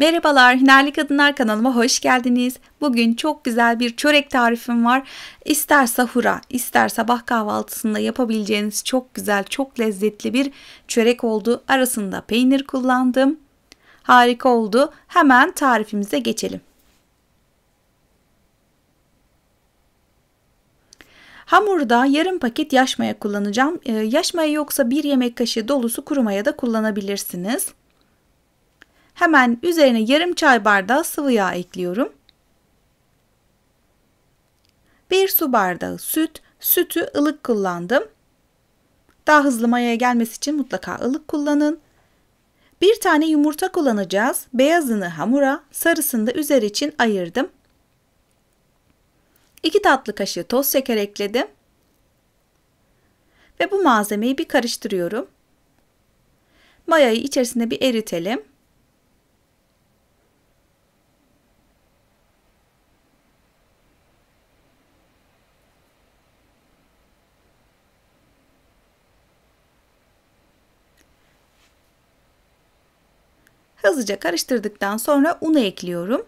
Merhabalar, Hünerli Kadınlar kanalıma hoş geldiniz. Bugün çok güzel bir çörek tarifim var. İster sahura, ister sabah kahvaltısında yapabileceğiniz çok güzel, çok lezzetli bir çörek oldu. Arasında peynir kullandım. Harika oldu. Hemen tarifimize geçelim. Hamurda yarım paket yaş maya kullanacağım. Ee, yaş maya yoksa bir yemek kaşığı dolusu kuru maya da kullanabilirsiniz. Hemen üzerine yarım çay bardağı sıvı yağ ekliyorum. 1 su bardağı süt, sütü ılık kullandım. Daha hızlı mayaya gelmesi için mutlaka ılık kullanın. Bir tane yumurta kullanacağız. Beyazını hamura, sarısını da üzeri için ayırdım. 2 tatlı kaşığı toz şeker ekledim. Ve bu malzemeyi bir karıştırıyorum. Mayayı içerisinde bir eritelim. Hızlıca karıştırdıktan sonra unu ekliyorum.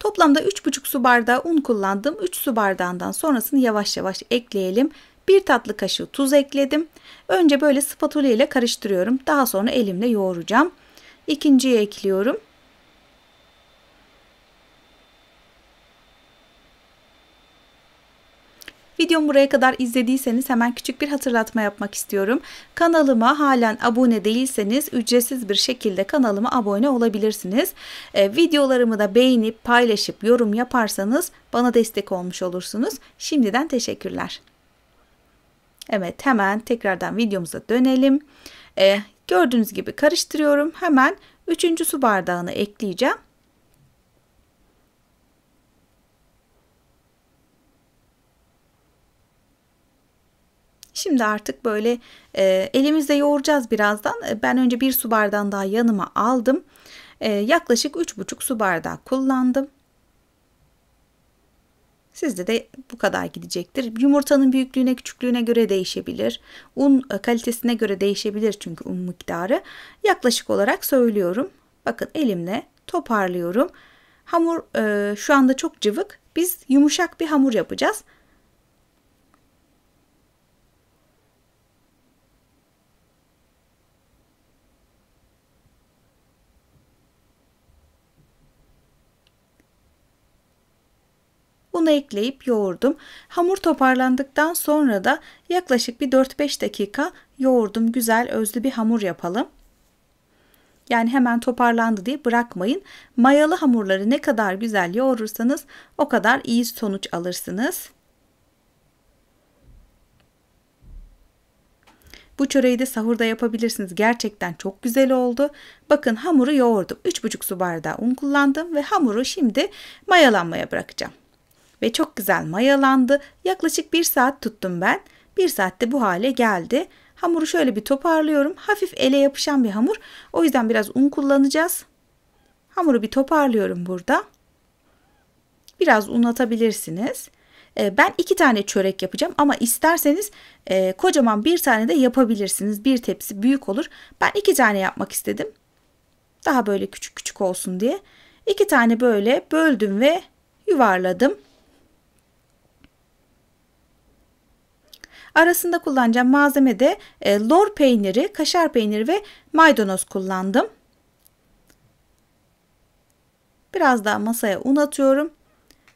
Toplamda 3,5 su bardağı un kullandım. 3 su bardağından sonrasını yavaş yavaş ekleyelim. 1 tatlı kaşığı tuz ekledim. Önce böyle spatula ile karıştırıyorum. Daha sonra elimle yoğuracağım. İkinciyi ekliyorum. Videomu buraya kadar izlediyseniz hemen küçük bir hatırlatma yapmak istiyorum. Kanalıma halen abone değilseniz ücretsiz bir şekilde kanalıma abone olabilirsiniz. E, videolarımı da beğenip paylaşıp yorum yaparsanız bana destek olmuş olursunuz. Şimdiden teşekkürler. Evet hemen tekrardan videomuza dönelim. E, gördüğünüz gibi karıştırıyorum. Hemen 3. su bardağını ekleyeceğim. Şimdi artık böyle e, elimizde yoğuracağız birazdan. E, ben önce bir su bardağı daha yanıma aldım. E, yaklaşık 3,5 su bardağı kullandım. Sizde de bu kadar gidecektir. Yumurtanın büyüklüğüne küçüklüğüne göre değişebilir. Un e, kalitesine göre değişebilir çünkü un miktarı. Yaklaşık olarak söylüyorum. Bakın elimle toparlıyorum. Hamur e, şu anda çok cıvık. Biz yumuşak bir hamur yapacağız. Unu ekleyip yoğurdum. Hamur toparlandıktan sonra da yaklaşık bir 4-5 dakika yoğurdum. Güzel özlü bir hamur yapalım. Yani hemen toparlandı diye bırakmayın. Mayalı hamurları ne kadar güzel yoğurursanız o kadar iyi sonuç alırsınız. Bu çöreği de sahurda yapabilirsiniz. Gerçekten çok güzel oldu. Bakın hamuru yoğurdum. 3,5 su bardağı un kullandım ve hamuru şimdi mayalanmaya bırakacağım ve çok güzel mayalandı. Yaklaşık bir saat tuttum ben. Bir saatte bu hale geldi. Hamuru şöyle bir toparlıyorum. Hafif ele yapışan bir hamur. O yüzden biraz un kullanacağız. Hamuru bir toparlıyorum burada. Biraz un atabilirsiniz. Ee, ben iki tane çörek yapacağım ama isterseniz e, kocaman bir tane de yapabilirsiniz. Bir tepsi büyük olur. Ben iki tane yapmak istedim. Daha böyle küçük küçük olsun diye. İki tane böyle böldüm ve yuvarladım. Arasında kullanacağım malzemede e, lor peyniri, kaşar peyniri ve maydanoz kullandım. Biraz daha masaya un atıyorum.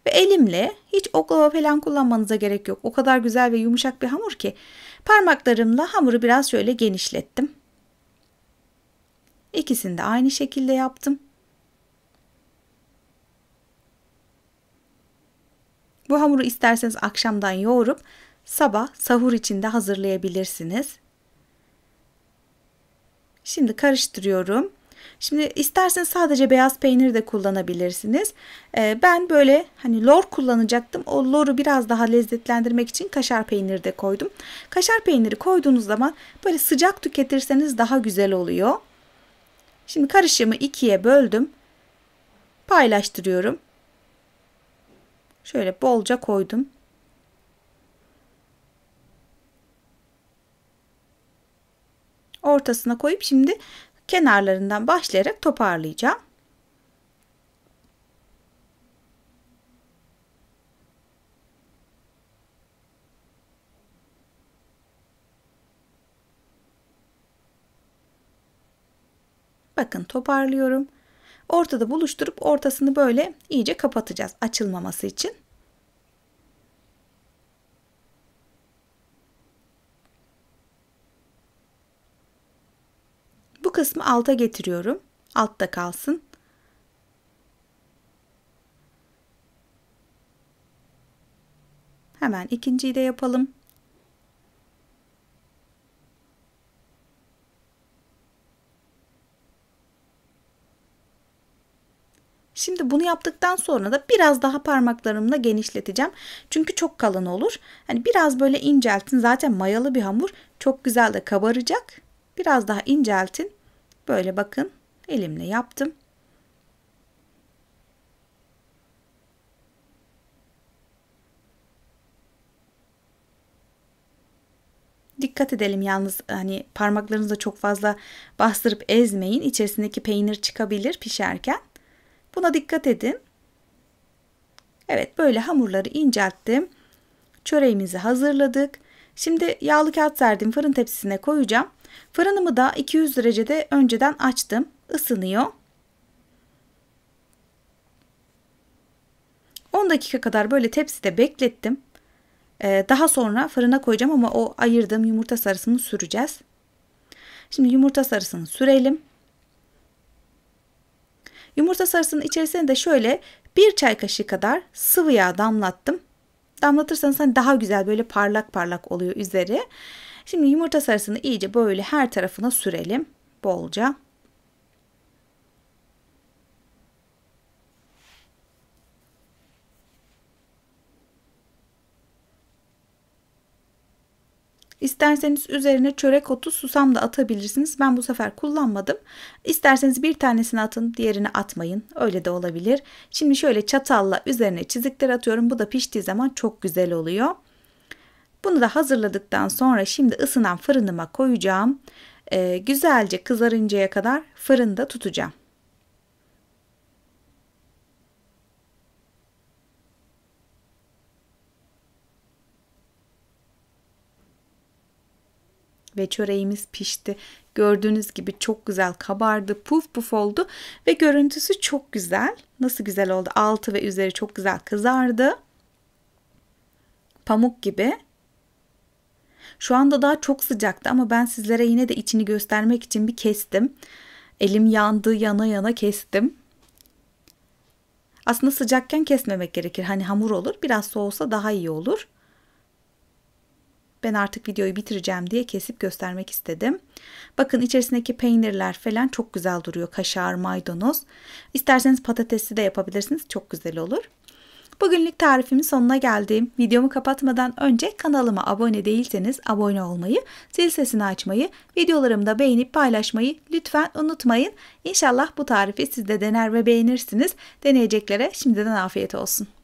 Ve elimle hiç oklava falan kullanmanıza gerek yok. O kadar güzel ve yumuşak bir hamur ki. Parmaklarımla hamuru biraz şöyle genişlettim. İkisini de aynı şekilde yaptım. Bu hamuru isterseniz akşamdan yoğurup Sabah sahur içinde hazırlayabilirsiniz. Şimdi karıştırıyorum. Şimdi isterseniz sadece beyaz peynir de kullanabilirsiniz. Ee, ben böyle hani lor kullanacaktım. O loru biraz daha lezzetlendirmek için kaşar peyniri de koydum. Kaşar peyniri koyduğunuz zaman böyle sıcak tüketirseniz daha güzel oluyor. Şimdi karışımı ikiye böldüm. Paylaştırıyorum. Şöyle bolca koydum. ortasına koyup şimdi kenarlarından başlayarak toparlayacağım. Bakın toparlıyorum. Ortada buluşturup ortasını böyle iyice kapatacağız açılmaması için. Bu kısmı alta getiriyorum. Altta kalsın. Hemen ikinciyi de yapalım. Şimdi bunu yaptıktan sonra da biraz daha parmaklarımla genişleteceğim. Çünkü çok kalın olur. Hani biraz böyle inceltin. Zaten mayalı bir hamur. Çok güzel de kabaracak. Biraz daha inceltin. Böyle bakın elimle yaptım. dikkat edelim yalnız hani parmaklarınızda çok fazla bastırıp ezmeyin. İçerisindeki peynir çıkabilir pişerken. Buna dikkat edin. Evet böyle hamurları incelttim. Çöreğimizi hazırladık. Şimdi yağlı kağıt serdim fırın tepsisine koyacağım. Fırınımı da 200 derecede önceden açtım. Isınıyor. 10 dakika kadar böyle tepside beklettim. Ee, daha sonra fırına koyacağım ama o ayırdığım yumurta sarısını süreceğiz. Şimdi yumurta sarısını sürelim. Yumurta sarısının içerisine de şöyle bir çay kaşığı kadar sıvı yağ damlattım. Damlatırsanız hani daha güzel böyle parlak parlak oluyor üzeri. Şimdi yumurta sarısını iyice böyle her tarafına sürelim bolca. İsterseniz üzerine çörek otu susam da atabilirsiniz. Ben bu sefer kullanmadım. İsterseniz bir tanesini atın diğerini atmayın. Öyle de olabilir. Şimdi şöyle çatalla üzerine çizikler atıyorum. Bu da piştiği zaman çok güzel oluyor. Bunu da hazırladıktan sonra şimdi ısınan fırınıma koyacağım. Ee, güzelce kızarıncaya kadar fırında tutacağım. ve çöreğimiz pişti. Gördüğünüz gibi çok güzel kabardı, puf puf oldu ve görüntüsü çok güzel. Nasıl güzel oldu? Altı ve üzeri çok güzel kızardı. Pamuk gibi. Şu anda daha çok sıcaktı ama ben sizlere yine de içini göstermek için bir kestim. Elim yandı yana yana kestim. Aslında sıcakken kesmemek gerekir. Hani hamur olur. Biraz soğusa daha iyi olur. Ben artık videoyu bitireceğim diye kesip göstermek istedim. Bakın içerisindeki peynirler falan çok güzel duruyor. Kaşar, maydanoz. İsterseniz patatesli de yapabilirsiniz. Çok güzel olur. Bugünlük tarifimin sonuna geldim. Videomu kapatmadan önce kanalıma abone değilseniz abone olmayı, zil sesini açmayı, videolarımda beğenip paylaşmayı lütfen unutmayın. İnşallah bu tarifi siz de dener ve beğenirsiniz. Deneyeceklere şimdiden afiyet olsun.